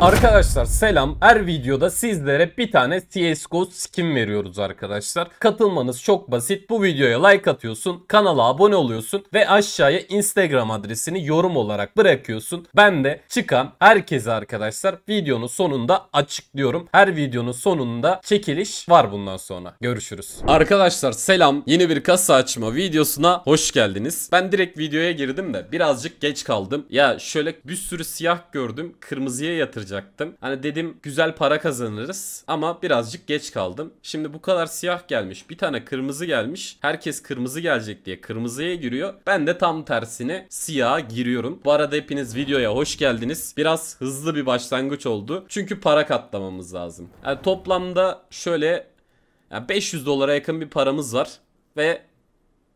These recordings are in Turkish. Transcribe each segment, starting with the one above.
Arkadaşlar selam. Her videoda sizlere bir tane CSGO skin veriyoruz arkadaşlar. Katılmanız çok basit. Bu videoya like atıyorsun, kanala abone oluyorsun ve aşağıya Instagram adresini yorum olarak bırakıyorsun. Ben de çıkan herkese arkadaşlar videonun sonunda açıklıyorum. Her videonun sonunda çekiliş var bundan sonra. Görüşürüz. Arkadaşlar selam. Yeni bir kasa açma videosuna hoş geldiniz. Ben direkt videoya girdim de birazcık geç kaldım. Ya şöyle bir sürü siyah gördüm. Kırmızıya yatır bastıracaktım. Hani dedim güzel para kazanırız ama birazcık geç kaldım. Şimdi bu kadar siyah gelmiş bir tane kırmızı gelmiş. Herkes kırmızı gelecek diye kırmızıya giriyor. Ben de tam tersine siyaha giriyorum. Bu arada hepiniz videoya hoş geldiniz. Biraz hızlı bir başlangıç oldu. Çünkü para katlamamız lazım. Yani toplamda şöyle 500 dolara yakın bir paramız var. Ve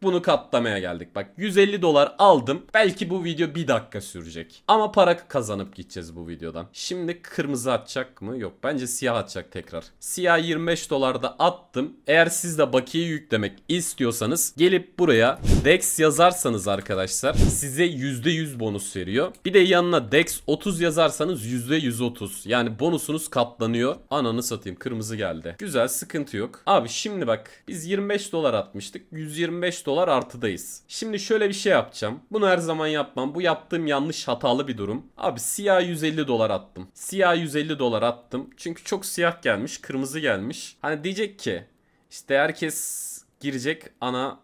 bunu katlamaya geldik bak 150 dolar aldım belki bu video bir dakika sürecek ama para kazanıp gideceğiz bu videodan. Şimdi kırmızı atacak mı yok bence siyah atacak tekrar. Siyah 25 dolarda attım eğer siz de bakiye yüklemek istiyorsanız gelip buraya Dex yazarsanız arkadaşlar size %100 bonus veriyor. Bir de yanına Dex 30 yazarsanız %130. Yani bonusunuz katlanıyor. Ananı satayım kırmızı geldi. Güzel sıkıntı yok. Abi şimdi bak biz 25 dolar atmıştık. 125 dolar artıdayız. Şimdi şöyle bir şey yapacağım. Bunu her zaman yapmam. Bu yaptığım yanlış hatalı bir durum. Abi siyah 150 dolar attım. Siyah 150 dolar attım. Çünkü çok siyah gelmiş. Kırmızı gelmiş. Hani diyecek ki işte herkes girecek ana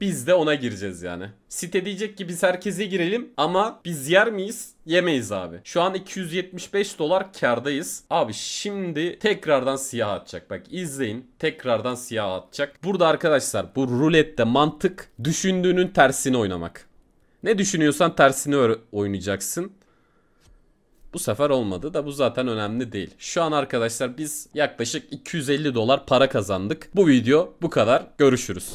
biz de ona gireceğiz yani. Site diyecek ki biz herkese girelim ama biz yer miyiz? Yemeyiz abi. Şu an 275 dolar kardayız. Abi şimdi tekrardan siyah atacak. Bak izleyin. Tekrardan siyah atacak. Burada arkadaşlar bu rulette mantık düşündüğünün tersini oynamak. Ne düşünüyorsan tersini oynayacaksın. Bu sefer olmadı da bu zaten önemli değil. Şu an arkadaşlar biz yaklaşık 250 dolar para kazandık. Bu video bu kadar. Görüşürüz.